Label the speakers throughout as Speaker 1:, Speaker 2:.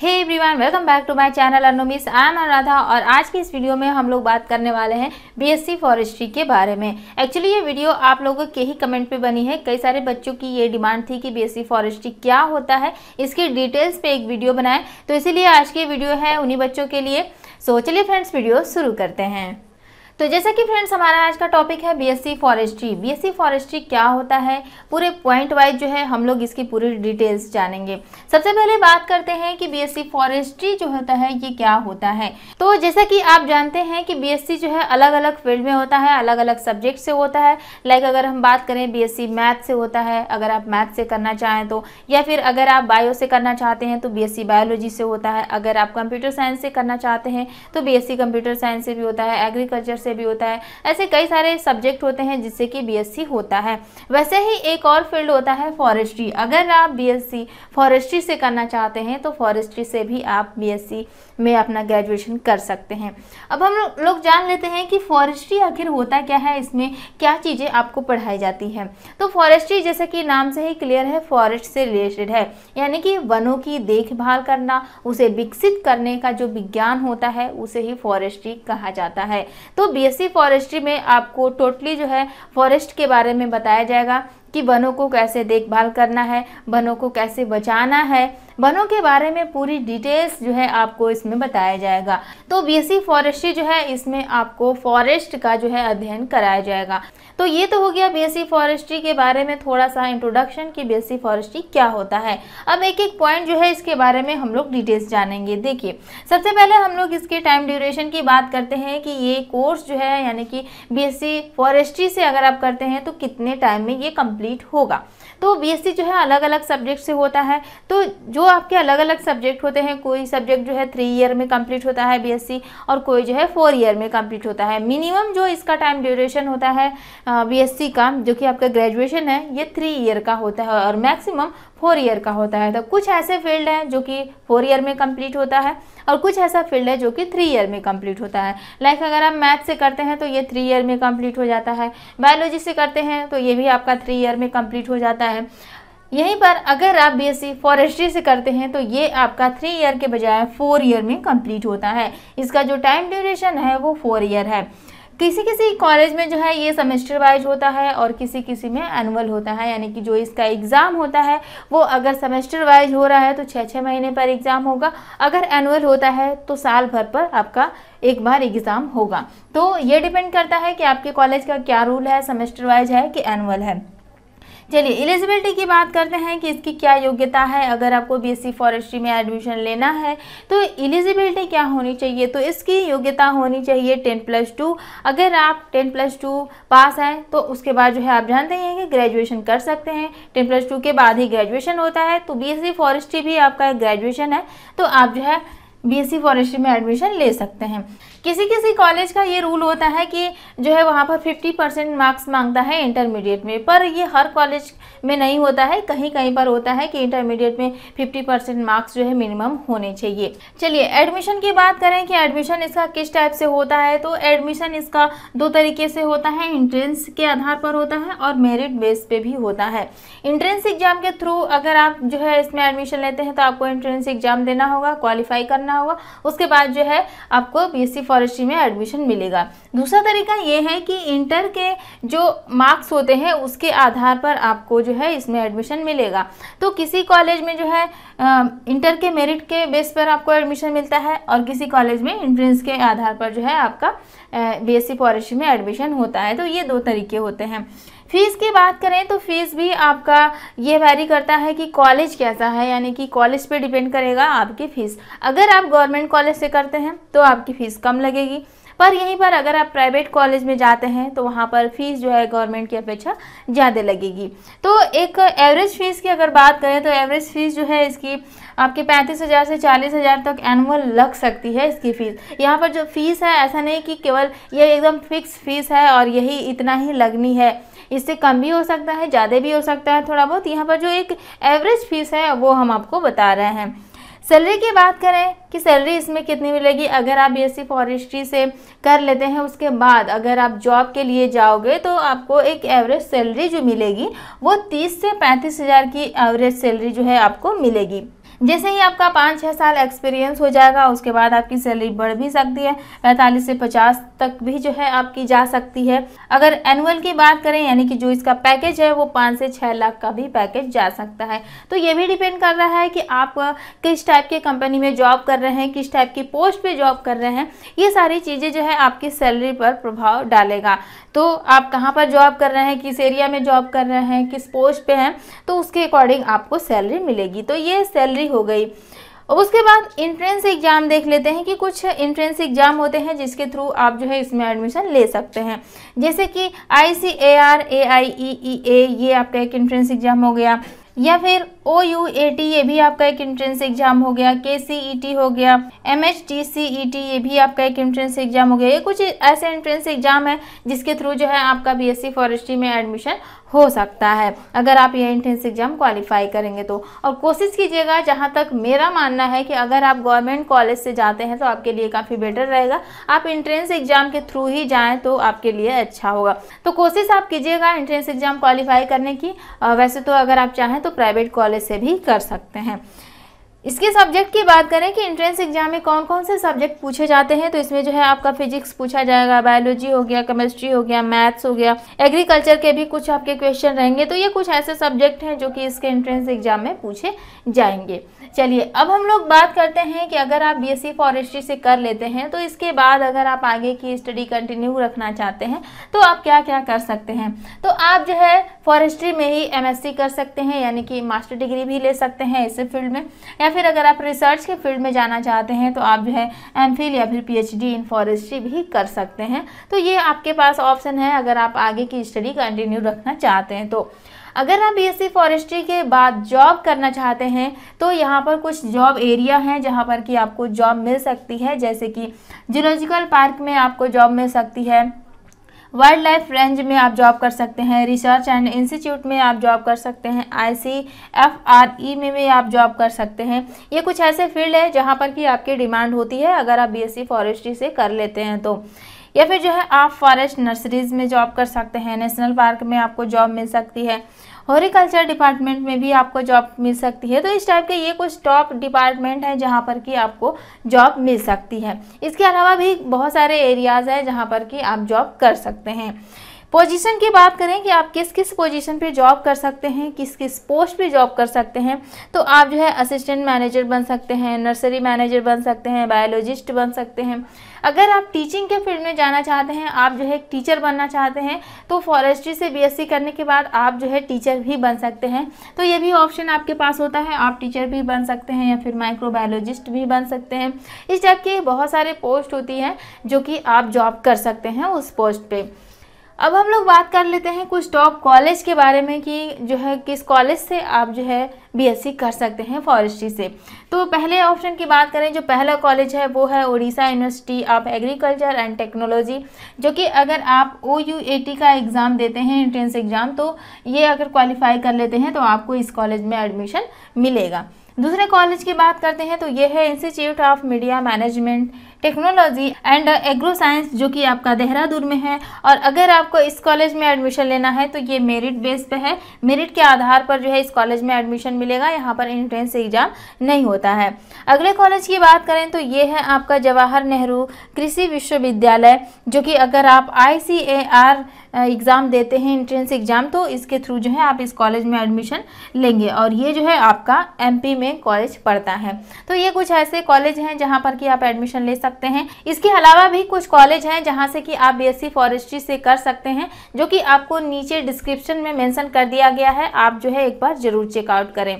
Speaker 1: hey everyone welcome back to my channel अनुमिस I am Anuradha और आज की इस वीडियो में हम लोग बात करने वाले हैं बीएससी फॉरेस्ट्री के बारे में एक्चुअली ये वीडियो आप लोगों के ही कमेंट पे बनी है कई सारे बच्चों की ये डिमांड थी कि बीएससी फॉरेस्ट्री क्या होता है इसकी डिटेल्स पे एक वीडियो बनाएं तो इसीलिए आज की वीडियो है उन्हीं बच्चों के लिए सो चलिए फ्रेंड्स वीडियो शुरू करते हैं तो जैसा कि फ्रेंड्स हमारा आज का टॉपिक है बीएससी फॉरेस्ट्री बीएससी फॉरेस्ट्री क्या होता है पूरे पॉइंट वाइज जो है हम लोग इसकी पूरी डिटेल्स जानेंगे सबसे पहले बात करते हैं कि बीएससी फॉरेस्ट्री जो होता है ये क्या होता है तो जैसा कि आप जानते हैं कि बीएससी जो है अलग अलग फील्ड में होता है अलग अलग सब्जेक्ट से होता है लाइक अगर हम बात करें बी मैथ से होता है अगर आप मैथ से करना चाहें तो या फिर अगर आप बायो से करना चाहते हैं तो बी बायोलॉजी से होता है अगर आप कंप्यूटर साइंस से करना चाहते हैं तो बी कंप्यूटर साइंस से भी होता है एग्रीकल्चर से से भी होता है ऐसे कई सारे सब्जेक्ट होते हैं जिससे कि बीएससी होता है वैसे ही एक और फील्ड होता है फॉरेस्ट्री अगर आप बीएससी फॉरेस्ट्री से करना चाहते हैं तो फॉरेस्ट्री से भी आप बीएससी में अपना ग्रेजुएशन कर सकते हैं अब हम लोग जान लेते हैं कि फॉरेस्ट्री आखिर होता क्या है इसमें क्या चीज़ें आपको पढ़ाई जाती हैं तो फॉरेस्ट्री जैसे कि नाम से ही क्लियर है फॉरेस्ट से रिलेटेड है यानी कि वनों की देखभाल करना उसे विकसित करने का जो विज्ञान होता है उसे ही फॉरेस्ट्री कहा जाता है तो बीएससी फॉरेस्ट्री में आपको टोटली जो है फॉरेस्ट के बारे में बताया जाएगा कि वनों को कैसे देखभाल करना है वनों को कैसे बचाना है वनों के बारे में पूरी डिटेल्स जो है आपको इसमें बताया जाएगा तो बी e फॉरेस्ट्री जो है इसमें आपको फॉरेस्ट का जो है अध्ययन कराया जाएगा तो ये तो हो गया बी e फॉरेस्ट्री के बारे में थोड़ा सा इंट्रोडक्शन कि बी e फॉरेस्ट्री क्या होता है अब एक एक पॉइंट जो है इसके बारे में हम लोग डिटेल्स जानेंगे देखिए सबसे पहले हम लोग इसके टाइम ड्यूरेशन की बात करते हैं कि ये कोर्स जो है यानी कि बी फॉरेस्ट्री से अगर आप करते हैं तो कितने टाइम में ये कम्प्लीट होगा तो बी जो है अलग अलग सब्जेक्ट से होता है तो जो आपके अलग अलग सब्जेक्ट होते हैं कोई सब्जेक्ट जो है थ्री ईयर में कंप्लीट होता है बीएससी और कोई जो है फोर ईयर में कंप्लीट होता है मिनिमम जो इसका टाइम ड्यूरेशन होता है बीएससी का जो कि आपका ग्रेजुएशन है ये थ्री ईयर का होता है और मैक्सिमम फोर ईयर का होता है तो कुछ ऐसे फील्ड हैं जो कि फोर ईयर में कंप्लीट होता है और कुछ ऐसा फील्ड है जो कि थ्री ईयर में कंप्लीट होता है लाइक अगर आप मैथ से करते हैं तो ये थ्री ईयर में कंप्लीट हो जाता है बायोलॉजी से करते हैं तो ये भी आपका थ्री ईयर में कंप्लीट हो जाता है यहीं पर अगर आप बीएससी फॉरेस्ट्री e से करते हैं तो ये आपका थ्री ईयर के बजाय फोर ईयर में कंप्लीट होता है इसका जो टाइम ड्यूरेशन है वो फोर ईयर है किसी किसी कॉलेज में जो है ये सेमेस्टर वाइज होता है और किसी किसी में एनुअल होता है यानी कि जो इसका एग्ज़ाम होता है वो अगर सेमेस्टर वाइज हो रहा है तो छः छः महीने पर एग्ज़ाम होगा अगर एनुअल होता है तो साल भर पर आपका एक बार एग्ज़ाम होगा तो ये डिपेंड करता है कि आपके कॉलेज का क्या रूल है सेमेस्टर वाइज है कि एनुअल है चलिए एलिजिबिलिटी की बात करते हैं कि इसकी क्या योग्यता है अगर आपको बीएससी फॉरेस्ट्री में एडमिशन लेना है तो एलिजिबिलिटी क्या होनी चाहिए तो इसकी योग्यता होनी चाहिए टेन प्लस टू अगर आप टेन प्लस टू पास हैं तो उसके बाद जो है आप जानते हैं कि ग्रेजुएशन कर सकते हैं टेन प्लस टू के बाद ही ग्रेजुएशन होता है तो बी फॉरेस्ट्री भी आपका ग्रेजुएशन है तो आप जो है सी फॉरेस्ट्री में एडमिशन ले सकते हैं किसी किसी कॉलेज का ये रूल होता है कि जो है वहाँ पर 50 परसेंट मार्क्स मांगता है इंटरमीडिएट में पर ये हर कॉलेज में नहीं होता है कहीं कहीं पर होता है कि इंटरमीडिएट में 50 परसेंट मार्क्स जो है मिनिमम होने चाहिए चलिए एडमिशन की बात करें कि एडमिशन इसका किस टाइप से होता है तो एडमिशन इसका दो तरीके से होता है इंट्रेंस के आधार पर होता है और मेरिट बेस पर भी होता है इंट्रेंस एग्जाम के थ्रू अगर आप जो है इसमें एडमिशन लेते हैं तो आपको इंट्रेंस एग्जाम देना होगा क्वालिफाई करना होगा उसके बाद जो है आपको बी फॉरेस्ट्री में एडमिशन मिलेगा दूसरा तरीका ये है कि इंटर के जो मार्क्स होते हैं उसके आधार पर आपको जो है इसमें एडमिशन मिलेगा तो किसी कॉलेज में जो है इंटर के मेरिट के बेस पर आपको एडमिशन मिलता है और किसी कॉलेज में इंट्रेंस के आधार पर जो है आपका बी एस फॉरेस्ट्री में एडमिशन होता है तो ये दो तरीके होते हैं फीस की बात करें तो फीस भी आपका ये वैरी करता है कि कॉलेज कैसा है यानी कि कॉलेज पे डिपेंड करेगा आपकी फ़ीस अगर आप गवर्नमेंट कॉलेज से करते हैं तो आपकी फ़ीस कम लगेगी पर यहीं पर अगर आप प्राइवेट कॉलेज में जाते हैं तो वहाँ पर फ़ीस जो है गवर्नमेंट की अपेक्षा ज़्यादा लगेगी तो एक एवरेज फ़ीस की अगर बात करें तो एवरेज फ़ीस जो है इसकी आपके पैंतीस हज़ार से चालीस हज़ार तक एनुअल लग सकती है इसकी फ़ीस यहाँ पर जो फ़ीस है ऐसा नहीं कि केवल ये एकदम फिक्स फ़ीस है और यही इतना ही लगनी है इससे कम भी हो सकता है ज़्यादा भी हो सकता है थोड़ा बहुत यहाँ पर जो एक एवरेज फीस है वो हम आपको बता रहे हैं सैलरी की बात करें कि सैलरी इसमें कितनी मिलेगी अगर आप बीएससी फॉरेस्ट्री e से कर लेते हैं उसके बाद अगर आप जॉब के लिए जाओगे तो आपको एक एवरेज सैलरी जो मिलेगी वो तीस से पैंतीस हज़ार की एवरेज सैलरी जो है आपको मिलेगी जैसे ही आपका पाँच छः साल एक्सपीरियंस हो जाएगा उसके बाद आपकी सैलरी बढ़ भी सकती है पैंतालीस से पचास तक भी जो है आपकी जा सकती है अगर एनुअल की बात करें यानी कि जो इसका पैकेज है वो पाँच से छः लाख का भी पैकेज जा सकता है तो ये भी डिपेंड कर रहा है कि आप किस टाइप के कंपनी में जॉब कर रहे हैं किस टाइप की पोस्ट पर जॉब कर रहे हैं ये सारी चीज़ें जो है आपकी सैलरी पर प्रभाव डालेगा तो आप कहाँ पर जॉब कर रहे हैं किस एरिया में जॉब कर रहे हैं किस पोस्ट पर हैं तो उसके अकॉर्डिंग आपको सैलरी मिलेगी तो ये सैलरी हो गई अब उसके बाद इंट्रेंस एग्ज़ाम देख लेते हैं कि कुछ इंट्रेंस एग्ज़ाम होते हैं जिसके थ्रू आप जो है इसमें एडमिशन ले सकते हैं जैसे कि आई सी ए आर ए आई ई ई ए ये आपका एक इंट्रेंस एग्ज़ाम हो गया या फिर ओ यू ए टी ये भी आपका एक इंट्रेंस एग्जाम हो गया के सी ई टी हो गया M H T C E T ये भी आपका एक इंट्रेंस एग्जाम हो गया ये कुछ ऐसे इंट्रेंस एग्जाम है जिसके थ्रू जो है आपका बी एस सी फॉरेस्ट्री में एडमिशन हो सकता है अगर आप ये इंट्रेंस एग्जाम क्वालिफाई करेंगे तो और कोशिश कीजिएगा जहाँ तक मेरा मानना है कि अगर आप गवर्नमेंट कॉलेज से जाते हैं तो आपके लिए काफ़ी बेटर रहेगा आप इंट्रेंस एग्जाम के थ्रू ही जाएँ तो आपके लिए अच्छा होगा तो कोशिश आप कीजिएगा इंट्रेंस एग्जाम क्वालिफाई करने की वैसे तो अगर आप चाहें तो प्राइवेट कॉलेज वे से भी कर सकते हैं इसके सब्जेक्ट की बात करें कि इंट्रेंस एग्जाम में कौन कौन से सब्जेक्ट पूछे जाते हैं तो इसमें जो है आपका फिजिक्स पूछा जाएगा बायोलॉजी हो गया केमिस्ट्री हो गया मैथ्स हो गया एग्रीकल्चर के भी कुछ आपके क्वेश्चन रहेंगे तो ये कुछ ऐसे सब्जेक्ट हैं जो कि इसके इंट्रेंस एग्जाम में पूछे जाएंगे चलिए अब हम लोग बात करते हैं कि अगर आप बीएससी फॉरेस्ट्री e से कर लेते हैं तो इसके बाद अगर आप आगे की स्टडी कंटिन्यू रखना चाहते हैं तो आप क्या क्या कर सकते हैं तो आप जो है फॉरेस्ट्री में ही एमएससी कर सकते हैं यानी कि मास्टर डिग्री भी ले सकते हैं इस फील्ड में या फिर अगर आप रिसर्च के फील्ड में जाना चाहते हैं तो आप जो है एम या फिर पी इन फॉरेस्ट्री भी कर सकते हैं तो ये आपके पास ऑप्शन है अगर आप आगे की स्टडी कंटिन्यू रखना चाहते हैं तो अगर आप बीएससी फॉरेस्ट्री के बाद जॉब करना चाहते हैं तो यहाँ पर कुछ जॉब एरिया हैं जहाँ पर कि आपको जॉब मिल सकती है जैसे कि जूलॉजिकल पार्क में आपको जॉब मिल सकती है वाइल्ड लाइफ रेंज में आप जॉब कर सकते हैं रिसर्च एंड इंस्टीट्यूट में आप जॉब कर सकते हैं आई सी एफ आर ई में भी आप जॉब कर सकते हैं ये कुछ ऐसे फील्ड है जहाँ पर कि आपकी डिमांड होती है अगर आप बी एस सी फॉरेस्ट्री से कर लेते हैं तो या फिर जो है आप फॉरेस्ट नर्सरीज में जॉब कर सकते हैं नेशनल पार्क में आपको जॉब मिल सकती है हॉरिकल्चर डिपार्टमेंट में भी आपको जॉब मिल सकती है तो इस टाइप के ये कुछ टॉप डिपार्टमेंट हैं जहाँ पर कि आपको जॉब मिल सकती है इसके अलावा भी बहुत सारे एरियाज़ हैं जहाँ पर कि आप जॉब कर सकते हैं पोजीशन की बात करें कि आप किस किस पोजीशन पे जॉब कर सकते हैं किस किस पोस्ट पे जॉब कर सकते हैं तो आप जो है असिस्टेंट मैनेजर बन सकते हैं नर्सरी मैनेजर बन सकते हैं बायोलॉजिस्ट बन सकते हैं अगर आप टीचिंग के फील्ड में जाना चाहते हैं आप जो है टीचर बनना चाहते हैं तो फॉरेस्ट्री से बीएससी करने के बाद आप जो है टीचर भी बन सकते हैं तो ये भी ऑप्शन आपके पास होता है आप टीचर भी बन सकते हैं या फिर माइक्रोबायोलॉजिस्ट भी बन सकते हैं इस टाइप की बहुत सारे पोस्ट होती हैं जो कि आप जॉब कर सकते हैं उस पोस्ट पर अब हम लोग बात कर लेते हैं कुछ टॉप कॉलेज के बारे में कि जो है किस कॉलेज से आप जो है बीएससी कर सकते हैं फॉरेस्ट्री से तो पहले ऑप्शन की बात करें जो पहला कॉलेज है वो है Orissa University of Agriculture and Technology जो कि अगर आप ओ का एग्ज़ाम देते हैं एंट्रेंस एग्ज़ाम तो ये अगर क्वालिफाई कर लेते हैं तो आपको इस कॉलेज में एडमिशन मिलेगा दूसरे कॉलेज की बात करते हैं तो ये है Institute of Media Management Technology and Agro Science जो कि आपका देहरादून में है और अगर आपको इस कॉलेज में एडमिशन लेना है तो ये मेरिट बेस पे है मेरिट के आधार पर जो है इस कॉलेज में एडमिशन मिलेगा यहाँ पर एंट्रेंस एग्जाम नहीं होता है अगले कॉलेज की बात करें तो ये है आपका जवाहर नेहरू कृषि विश्वविद्यालय जो कि अगर आप आई एग्ज़ाम देते हैं इंट्रेंस एग्ज़ाम तो इसके थ्रू जो है आप इस कॉलेज में एडमिशन लेंगे और ये जो है आपका एमपी में कॉलेज पड़ता है तो ये कुछ ऐसे कॉलेज हैं जहाँ पर कि आप एडमिशन ले सकते हैं इसके अलावा भी कुछ कॉलेज हैं जहाँ से कि आप बी फॉरेस्ट्री से कर सकते हैं जो कि आपको नीचे डिस्क्रिप्शन में मैंसन कर दिया गया है आप जो है एक बार ज़रूर चेकआउट करें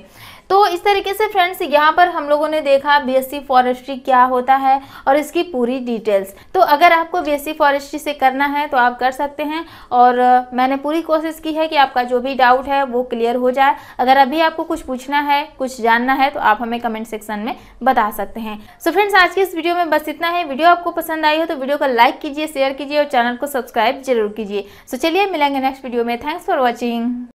Speaker 1: तो इस तरीके से फ्रेंड्स यहाँ पर हम लोगों ने देखा बीएससी फॉरेस्ट्री क्या होता है और इसकी पूरी डिटेल्स तो अगर आपको बीएससी फॉरेस्ट्री से करना है तो आप कर सकते हैं और मैंने पूरी कोशिश की है कि आपका जो भी डाउट है वो क्लियर हो जाए अगर अभी आपको कुछ पूछना है कुछ जानना है तो आप हमें कमेंट सेक्शन में बता सकते हैं सो so फ्रेंड्स आज की इस वीडियो में बस इतना है वीडियो आपको पसंद आई हो तो वीडियो को लाइक कीजिए शेयर कीजिए और चैनल को सब्सक्राइब जरूर कीजिए सो so चलिए मिलेंगे नेक्स्ट वीडियो में थैंक्स फॉर वॉचिंग